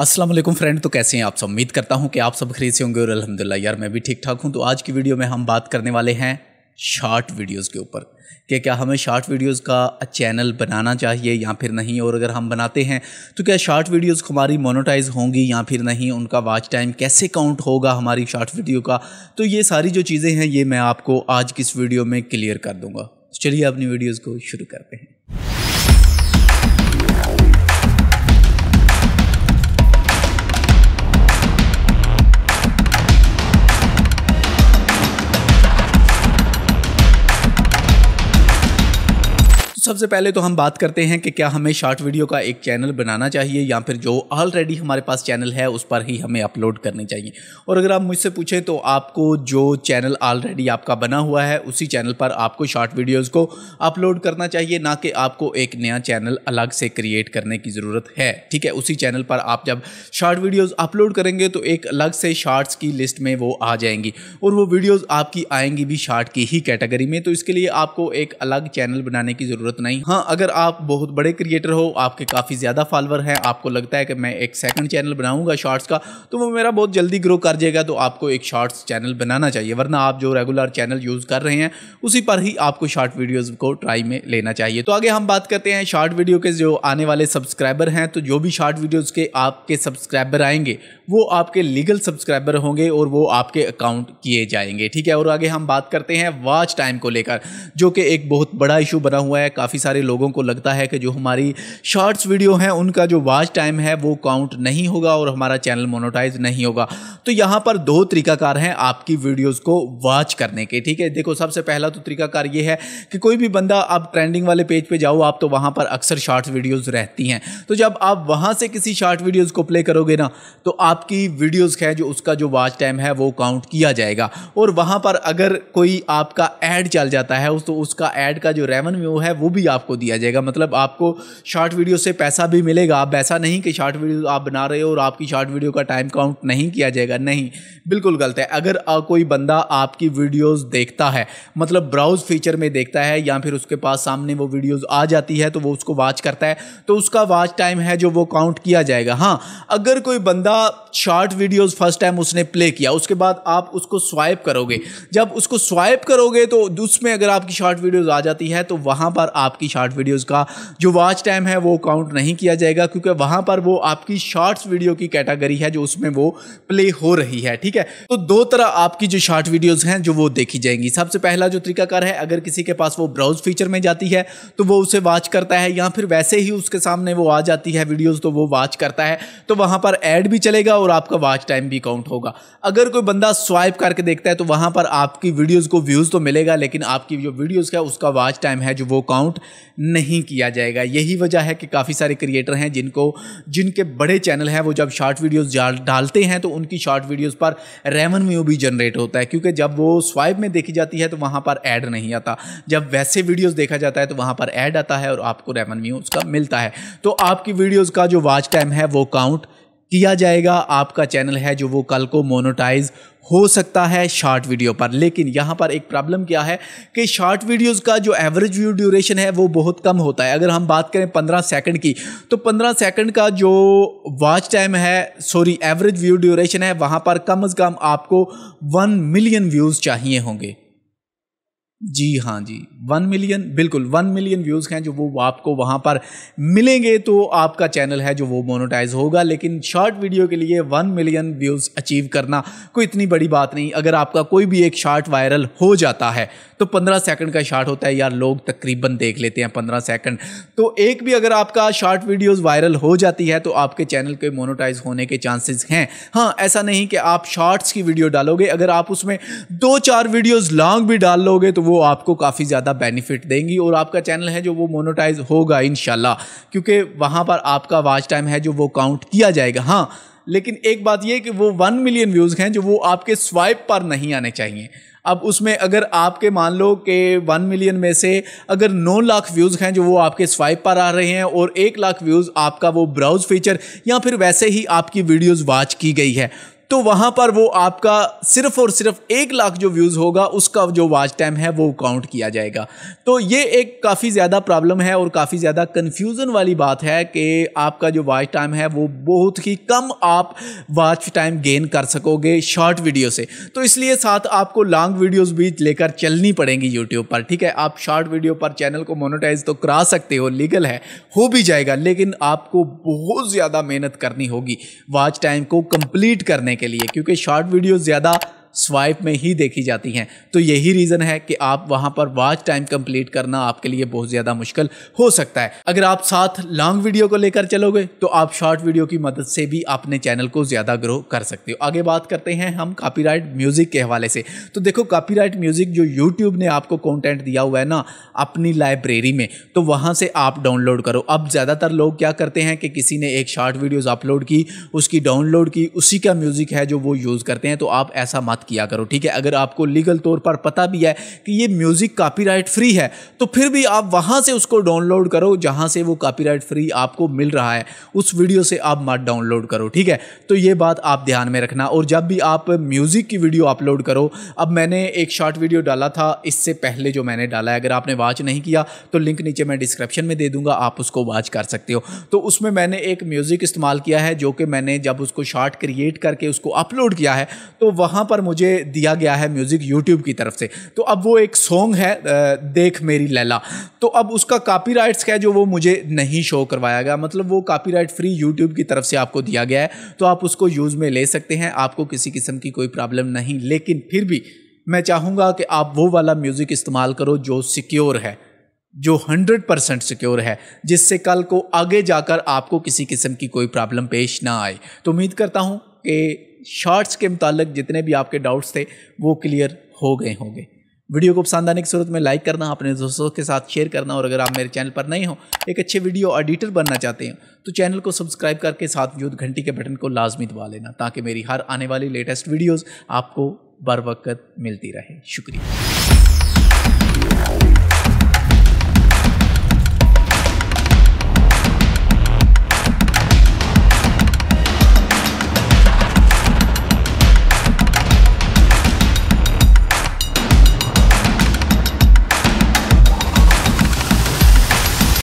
Aslam friend तो कैसे हैं आप सब उम्मीद करता हूं कि आप सब खरीद से होंगे और अल्हम्दुलिल्लाह यार मैं भी ठीक ठाक हूं तो आज की वीडियो में हम बात करने वाले हैं शार्ट वीडियोस के ऊपर कि क्या हमें शार्ट वीडियोस का चैनल बनाना चाहिए या फिर नहीं और अगर हम बनाते हैं तो क्या शार्ट वीडियोज़ हमारी मोनोटाइज होंगी या फिर नहीं उनका वाच टाइम कैसे काउंट होगा हमारी शार्ट वीडियो का तो ये सारी जो चीज़ें हैं ये मैं आपको आज की इस वीडियो में क्लियर कर दूँगा चलिए अपनी वीडियोज़ को शुरू करते हैं सबसे पहले तो हम बात करते हैं कि क्या हमें शॉर्ट वीडियो का एक चैनल बनाना चाहिए या फिर जो ऑलरेडी हमारे पास चैनल है उस पर ही हमें अपलोड करनी चाहिए और अगर आप मुझसे पूछें तो आपको जो चैनल ऑलरेडी आपका बना हुआ है उसी चैनल पर आपको शॉर्ट वीडियोस को अपलोड करना चाहिए ना कि आपको एक नया चैनल अलग से क्रिएट करने की ज़रूरत है ठीक है उसी चैनल पर आप जब शॉर्ट वीडियोज़ अपलोड करेंगे तो एक अलग से शार्ट्स की लिस्ट में वो आ जाएंगी और वो वीडियोज़ आपकी आएंगी भी शार्ट की ही कैटेगरी में तो इसके लिए आपको एक अलग चैनल बनाने की ज़रूरत उतना ही हाँ अगर आप बहुत बड़े क्रिएटर हो आपके काफ़ी ज़्यादा फॉलोअर हैं आपको लगता है कि मैं एक सेकंड चैनल बनाऊंगा शॉर्ट्स का तो वो मेरा बहुत जल्दी ग्रो कर जाएगा तो आपको एक शॉर्ट्स चैनल बनाना चाहिए वरना आप जो रेगुलर चैनल यूज़ कर रहे हैं उसी पर ही आपको शॉर्ट वीडियोज़ को ट्राई में लेना चाहिए तो आगे हम बात करते हैं शॉर्ट वीडियो के जो आने वाले सब्सक्राइबर हैं तो जो भी शॉर्ट वीडियोज़ के आपके सब्सक्राइबर आएंगे वो आपके लीगल सब्सक्राइबर होंगे और वो आपके अकाउंट किए जाएंगे ठीक है और आगे हम बात करते हैं वॉच टाइम को लेकर जो कि एक बहुत बड़ा इशू बना हुआ है काफ़ी सारे लोगों को लगता है कि जो हमारी शॉर्ट्स वीडियो हैं उनका जो वॉच टाइम है वो काउंट नहीं होगा और हमारा चैनल मोनोटाइज नहीं होगा तो यहाँ पर दो तरीकाकार हैं आपकी वीडियोज़ को वॉच करने के ठीक है देखो सबसे पहला तो तरीकाकार ये है कि कोई भी बंदा आप ट्रेंडिंग वाले पेज पे जाओ आप तो वहाँ पर अक्सर शॉर्ट्स वीडियोज़ रहती हैं तो जब आप वहाँ से किसी शॉर्ट वीडियोज़ को प्ले करोगे ना तो आपकी वीडियोज़ है जो उसका जो वॉच टाइम है वो काउंट किया जाएगा और वहाँ पर अगर कोई आपका ऐड चल जाता है उस तो उसका ऐड का जो रेवन्यू है वो भी आपको दिया जाएगा मतलब आपको शॉर्ट वीडियो से पैसा भी मिलेगा आप ऐसा नहीं कि शॉर्ट वीडियो आप बना रहे हो और आपकी शॉर्ट वीडियो का टाइम काउंट नहीं किया जाएगा नहीं बिल्कुल गलत है अगर कोई बंदा आपकी वीडियोज देखता है मतलब ब्राउज फीचर में देखता है या फिर उसके पास सामने वो वीडियोज़ आ जाती है तो वो उसको वॉच करता है तो उसका वॉच टाइम है जो वो काउंट किया जाएगा हाँ अगर कोई बंदा शॉर्ट वीडियोज फर्स्ट टाइम उसने प्ले किया उसके बाद आप उसको स्वाइप करोगे जब उसको स्वाइप करोगे तो उसमें अगर आपकी शॉर्ट वीडियोज आ जाती है तो वहाँ पर आपकी शार्ट वीडियोज़ का जो वॉच टाइम है वो काउंट नहीं किया जाएगा क्योंकि वहाँ पर वो आपकी शॉर्ट्स वीडियो की कैटेगरी है जो उसमें वो प्ले हो रही है ठीक है तो दो तरह आपकी जो शॉर्ट वीडियोज़ हैं जो वो देखी जाएंगी सबसे पहला जो तरीकाकार है अगर किसी के पास वो ब्राउज फीचर में जाती है तो वो उसे वॉच करता है या फिर वैसे ही उसके सामने वो आ जाती है वीडियोज़ तो वो वॉच करता है तो वहाँ पर एड भी चलेगा और आपका वॉच टाइम भी काउंट होगा अगर कोई बंदा स्वाइप करके देखता है तो वहाँ पर आपकी वीडियोज़ को व्यूज़ तो मिलेगा लेकिन आपकी जो वीडियोज़ का उसका वॉच टाइम है जो वो काउंट आउट नहीं किया जाएगा यही वजह है कि काफ़ी सारे क्रिएटर हैं जिनको जिनके बड़े चैनल हैं वो जब शॉर्ट वीडियोस डालते हैं तो उनकी शॉर्ट वीडियोस पर रेवन्यू भी जनरेट होता है क्योंकि जब वो स्वाइप में देखी जाती है तो वहाँ पर ऐड नहीं आता जब वैसे वीडियोज़ देखा जाता है तो वहाँ पर ऐड आता है और आपको रेवन्यू उसका मिलता है तो आपकी वीडियोज़ का जो वॉच टाइम है वो काउंट किया जाएगा आपका चैनल है जो वो कल को मोनोटाइज हो सकता है शॉर्ट वीडियो पर लेकिन यहाँ पर एक प्रॉब्लम क्या है कि शॉर्ट वीडियोस का जो एवरेज व्यू ड्यूरेशन है वो बहुत कम होता है अगर हम बात करें 15 सेकंड की तो 15 सेकंड का जो वॉच टाइम है सॉरी एवरेज व्यू ड्यूरेशन है वहाँ पर कम अज़ कम आपको 1 मिलियन व्यूज़ चाहिए होंगे जी हाँ जी वन मिलियन बिल्कुल वन मिलियन व्यूज़ हैं जो वो आपको वहाँ पर मिलेंगे तो आपका चैनल है जो वो मोनोटाइज होगा लेकिन शॉर्ट वीडियो के लिए वन मिलियन व्यूज़ अचीव करना कोई इतनी बड़ी बात नहीं अगर आपका कोई भी एक शार्ट वायरल हो जाता है तो पंद्रह सेकंड का शार्ट होता है यार लोग तकरीबन देख लेते हैं पंद्रह सेकंड तो एक भी अगर आपका शार्ट वीडियोज़ वायरल हो जाती है तो आपके चैनल के मोनोटाइज होने के चांसेज हैं हाँ ऐसा नहीं कि आप शॉर्ट्स की वीडियो डालोगे अगर आप उसमें दो चार वीडियोज़ लॉन्ग भी डाल लोगे तो वो आपको काफ़ी ज़्यादा बेनिफिट देंगी और आपका चैनल है जो वो मोनोटाइज होगा इन क्योंकि वहाँ पर आपका वाच टाइम है जो वो काउंट किया जाएगा हाँ लेकिन एक बात ये कि वो वन मिलियन व्यूज़ हैं जो वो आपके स्वाइप पर नहीं आने चाहिए अब उसमें अगर आपके मान लो कि वन मिलियन में से अगर नौ लाख व्यूज़ हैं जो वो आपके स्वाइप पर आ रहे हैं और एक लाख व्यूज़ आपका वो ब्राउज़ फीचर या फिर वैसे ही आपकी वीडियोज़ वाच की गई है तो वहाँ पर वो आपका सिर्फ और सिर्फ एक लाख जो व्यूज़ होगा उसका जो वाच टाइम है वो काउंट किया जाएगा तो ये एक काफ़ी ज़्यादा प्रॉब्लम है और काफ़ी ज़्यादा कन्फ्यूज़न वाली बात है कि आपका जो वाच टाइम है वो बहुत ही कम आप वाच टाइम गेन कर सकोगे शॉर्ट वीडियो से तो इसलिए साथ आपको लॉन्ग वीडियोज़ भी लेकर चलनी पड़ेंगी यूट्यूब पर ठीक है आप शॉर्ट वीडियो पर चैनल को मोनोटाइज तो करा सकते हो लीगल है हो भी जाएगा लेकिन आपको बहुत ज़्यादा मेहनत करनी होगी वाच टाइम को कंप्लीट करने के लिए क्योंकि शॉर्ट वीडियो ज़्यादा स्वाइप में ही देखी जाती हैं तो यही रीज़न है कि आप वहाँ पर वाच टाइम कंप्लीट करना आपके लिए बहुत ज़्यादा मुश्किल हो सकता है अगर आप साथ लॉन्ग वीडियो को लेकर चलोगे तो आप शॉर्ट वीडियो की मदद से भी अपने चैनल को ज़्यादा ग्रो कर सकते हो आगे बात करते हैं हम कापी म्यूज़िक के हवाले से तो देखो कापी म्यूज़िक जो यूट्यूब ने आपको कॉन्टेंट दिया हुआ है ना अपनी लाइब्रेरी में तो वहाँ से आप डाउनलोड करो अब ज़्यादातर लोग क्या करते हैं कि किसी ने एक शॉर्ट वीडियोज़ अपलोड की उसकी डाउनलोड की उसी का म्यूज़िक है जो वो यूज़ करते हैं तो आप ऐसा मत बात किया करो ठीक है अगर आपको लीगल तौर पर पता भी है कि ये म्यूज़िक कॉपीराइट फ्री है तो फिर भी आप वहाँ से उसको डाउनलोड करो जहाँ से वो कॉपीराइट फ्री आपको मिल रहा है उस वीडियो से आप मत डाउनलोड करो ठीक है तो ये बात आप ध्यान में रखना और जब भी आप म्यूज़िक की वीडियो अपलोड करो अब मैंने एक शॉर्ट वीडियो डाला था इससे पहले जो मैंने डाला है अगर आपने वॉच नहीं किया तो लिंक नीचे मैं डिस्क्रिप्शन में दे दूंगा आप उसको वॉच कर सकते हो तो उसमें मैंने एक म्यूज़िक इस्तेमाल किया है जो कि मैंने जब उसको शॉर्ट क्रिएट करके उसको अपलोड किया है तो वहाँ पर मुझे दिया गया है म्यूज़िक यूट्यूब की तरफ से तो अब वो एक सॉन्ग है देख मेरी लैला तो अब उसका कापी का है जो वो मुझे नहीं शो करवाया गया मतलब वो कापी राइट फ्री यूट्यूब की तरफ से आपको दिया गया है तो आप उसको यूज़ में ले सकते हैं आपको किसी किस्म की कोई प्रॉब्लम नहीं लेकिन फिर भी मैं चाहूँगा कि आप वो वाला म्यूज़िक इस्तेमाल करो जो सिक्योर है जो 100 परसेंट सिक्योर है जिससे कल को आगे जाकर आपको किसी किस्म की कोई प्रॉब्लम पेश ना आए तो उम्मीद करता हूँ कि शॉर्ट्स के मुतालिक जितने भी आपके डाउट्स थे वो क्लियर हो गए होंगे वीडियो को पसंद आने की सूरत में लाइक करना अपने दोस्तों के साथ शेयर करना और अगर आप मेरे चैनल पर नए हो एक अच्छे वीडियो एडिटर बनना चाहते हो तो चैनल को सब्सक्राइब करके साथ मौजूद घंटी के बटन को लाजमी दबा लेना ताकि मेरी हर आने वाली लेटेस्ट वीडियोज़ आपको बर वक्त मिलती रहे शुक्रिया